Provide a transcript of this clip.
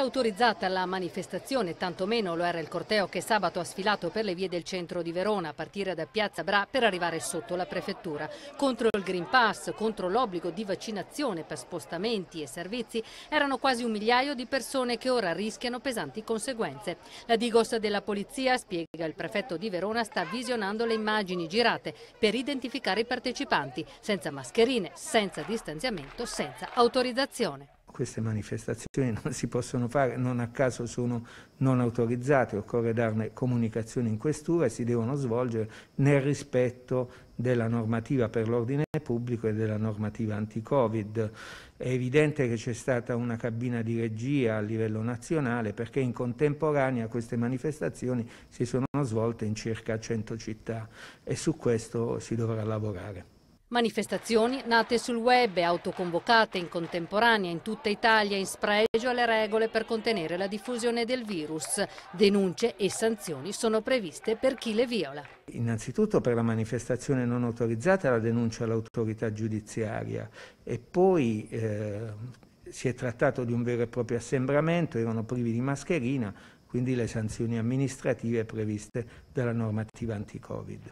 stata autorizzata la manifestazione, tantomeno lo era il corteo che sabato ha sfilato per le vie del centro di Verona, a partire da Piazza Bra per arrivare sotto la prefettura. Contro il Green Pass, contro l'obbligo di vaccinazione per spostamenti e servizi, erano quasi un migliaio di persone che ora rischiano pesanti conseguenze. La digossa della Polizia, spiega il prefetto di Verona, sta visionando le immagini girate per identificare i partecipanti, senza mascherine, senza distanziamento, senza autorizzazione queste manifestazioni non si possono fare, non a caso sono non autorizzate, occorre darne comunicazione in questura e si devono svolgere nel rispetto della normativa per l'ordine pubblico e della normativa anti-Covid. È evidente che c'è stata una cabina di regia a livello nazionale perché in contemporanea queste manifestazioni si sono svolte in circa 100 città e su questo si dovrà lavorare. Manifestazioni nate sul web e autoconvocate in contemporanea in tutta Italia in spregio alle regole per contenere la diffusione del virus. Denunce e sanzioni sono previste per chi le viola. Innanzitutto per la manifestazione non autorizzata la denuncia all'autorità giudiziaria e poi eh, si è trattato di un vero e proprio assembramento, erano privi di mascherina, quindi le sanzioni amministrative previste dalla normativa anti-Covid.